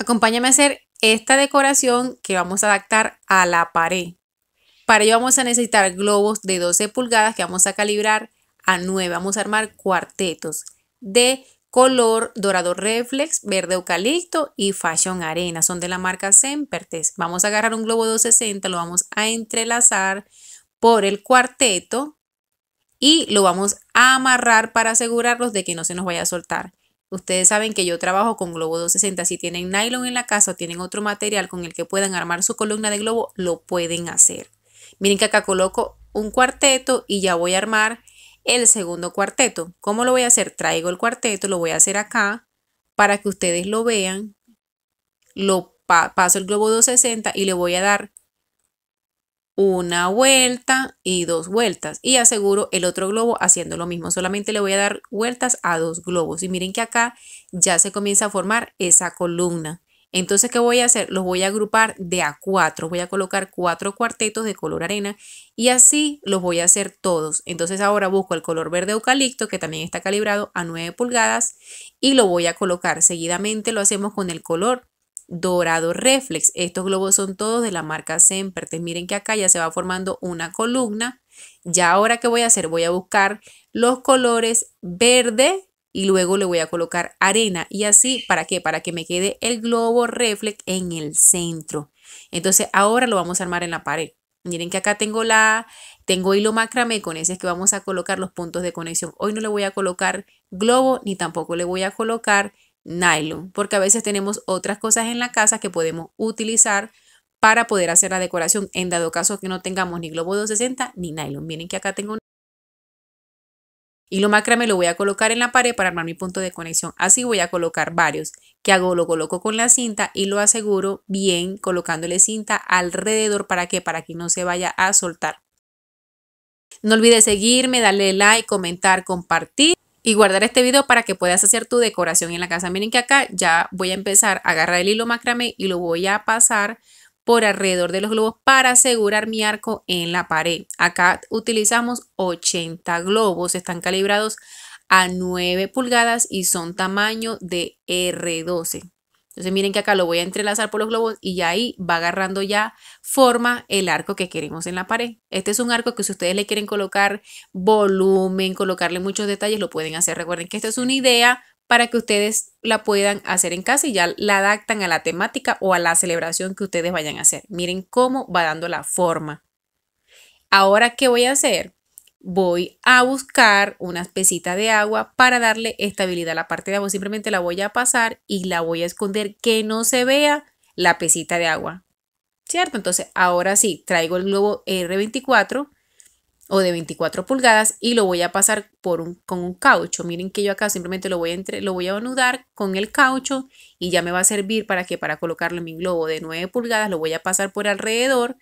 Acompáñame a hacer esta decoración que vamos a adaptar a la pared. Para ello vamos a necesitar globos de 12 pulgadas que vamos a calibrar a 9. Vamos a armar cuartetos de color dorado reflex, verde eucalipto y fashion arena. Son de la marca Sempertes. Vamos a agarrar un globo 260, lo vamos a entrelazar por el cuarteto y lo vamos a amarrar para asegurarnos de que no se nos vaya a soltar. Ustedes saben que yo trabajo con globo 260. Si tienen nylon en la casa o tienen otro material con el que puedan armar su columna de globo, lo pueden hacer. Miren que acá coloco un cuarteto y ya voy a armar el segundo cuarteto. ¿Cómo lo voy a hacer? Traigo el cuarteto, lo voy a hacer acá para que ustedes lo vean. Lo paso el globo 260 y le voy a dar una vuelta y dos vueltas y aseguro el otro globo haciendo lo mismo. Solamente le voy a dar vueltas a dos globos y miren que acá ya se comienza a formar esa columna. Entonces, ¿qué voy a hacer? Los voy a agrupar de a cuatro. Voy a colocar cuatro cuartetos de color arena y así los voy a hacer todos. Entonces, ahora busco el color verde eucalipto que también está calibrado a 9 pulgadas y lo voy a colocar. Seguidamente lo hacemos con el color dorado reflex. Estos globos son todos de la marca Semper, Miren que acá ya se va formando una columna. Ya ahora que voy a hacer, voy a buscar los colores verde y luego le voy a colocar arena. ¿Y así para qué? Para que me quede el globo reflex en el centro. Entonces ahora lo vamos a armar en la pared. Miren que acá tengo la tengo hilo macramé con ese es que vamos a colocar los puntos de conexión. Hoy no le voy a colocar globo ni tampoco le voy a colocar nylon, porque a veces tenemos otras cosas en la casa que podemos utilizar para poder hacer la decoración, en dado caso que no tengamos ni globo 260 ni nylon. Miren que acá tengo un lo macrame, lo voy a colocar en la pared para armar mi punto de conexión. Así voy a colocar varios. que hago? Lo coloco con la cinta y lo aseguro bien colocándole cinta alrededor. ¿Para que Para que no se vaya a soltar. No olvides seguirme, darle like, comentar, compartir y guardar este video para que puedas hacer tu decoración en la casa. Miren que acá ya voy a empezar a agarrar el hilo macramé y lo voy a pasar por alrededor de los globos para asegurar mi arco en la pared. Acá utilizamos 80 globos, están calibrados a 9 pulgadas y son tamaño de R12. Entonces miren que acá lo voy a entrelazar por los globos y ya ahí va agarrando ya forma el arco que queremos en la pared. Este es un arco que si ustedes le quieren colocar volumen, colocarle muchos detalles, lo pueden hacer. Recuerden que esta es una idea para que ustedes la puedan hacer en casa y ya la adaptan a la temática o a la celebración que ustedes vayan a hacer. Miren cómo va dando la forma. Ahora, ¿qué voy a hacer? voy a buscar una pesita de agua para darle estabilidad a la parte de abajo. Simplemente la voy a pasar y la voy a esconder que no se vea la pesita de agua. ¿Cierto? Entonces ahora sí, traigo el globo R24 o de 24 pulgadas y lo voy a pasar por con un caucho. Miren que yo acá simplemente lo voy, a entre, lo voy a anudar con el caucho y ya me va a servir para que para colocarle mi globo de 9 pulgadas lo voy a pasar por alrededor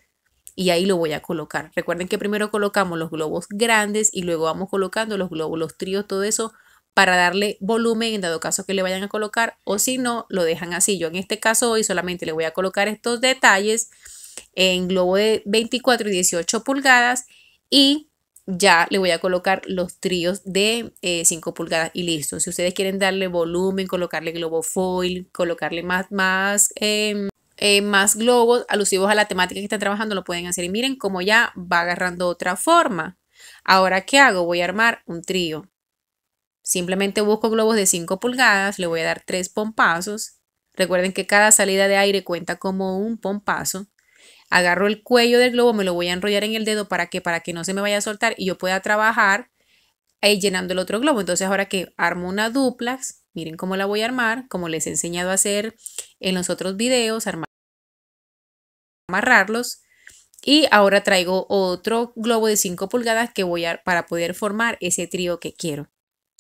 y ahí lo voy a colocar. Recuerden que primero colocamos los globos grandes y luego vamos colocando los globos, los tríos, todo eso para darle volumen en dado caso que le vayan a colocar o si no, lo dejan así. Yo en este caso hoy solamente le voy a colocar estos detalles en globo de 24 y 18 pulgadas y ya le voy a colocar los tríos de 5 eh, pulgadas y listo. Si ustedes quieren darle volumen, colocarle globo foil, colocarle más, más em, eh, más globos alusivos a la temática que están trabajando lo pueden hacer. Y miren cómo ya va agarrando otra forma. Ahora, ¿qué hago? Voy a armar un trío. Simplemente busco globos de 5 pulgadas, le voy a dar tres pompazos. Recuerden que cada salida de aire cuenta como un pompazo. Agarro el cuello del globo, me lo voy a enrollar en el dedo para que para que no se me vaya a soltar y yo pueda trabajar eh, llenando el otro globo. Entonces, ahora que armo una duplex, Miren cómo la voy a armar, como les he enseñado a hacer en los otros videos, amarrarlos. Y ahora traigo otro globo de 5 pulgadas que voy a, para poder formar ese trío que quiero.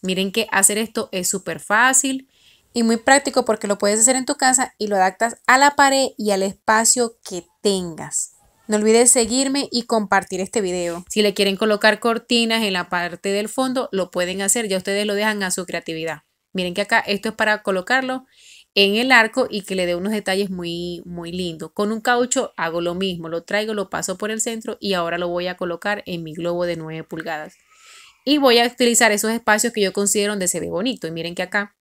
Miren que hacer esto es súper fácil y muy práctico porque lo puedes hacer en tu casa y lo adaptas a la pared y al espacio que tengas. No olvides seguirme y compartir este video. Si le quieren colocar cortinas en la parte del fondo, lo pueden hacer, ya ustedes lo dejan a su creatividad. Miren que acá esto es para colocarlo en el arco y que le dé unos detalles muy, muy lindos. Con un caucho hago lo mismo, lo traigo, lo paso por el centro y ahora lo voy a colocar en mi globo de 9 pulgadas. Y voy a utilizar esos espacios que yo considero donde se ve bonito. Y miren que acá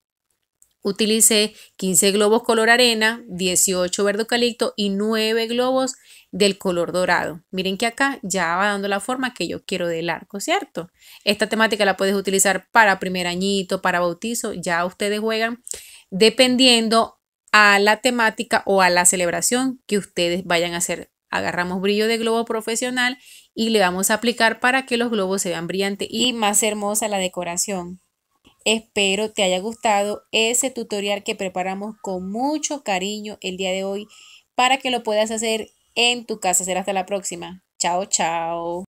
utilicé 15 globos color arena, 18 verde eucalipto y 9 globos del color dorado. Miren que acá ya va dando la forma que yo quiero del arco, ¿cierto? Esta temática la puedes utilizar para primer añito, para bautizo, ya ustedes juegan dependiendo a la temática o a la celebración que ustedes vayan a hacer. Agarramos brillo de globo profesional y le vamos a aplicar para que los globos se vean brillantes y más hermosa la decoración. Espero te haya gustado ese tutorial que preparamos con mucho cariño el día de hoy para que lo puedas hacer en tu casa. Será hasta la próxima. Chao, chao.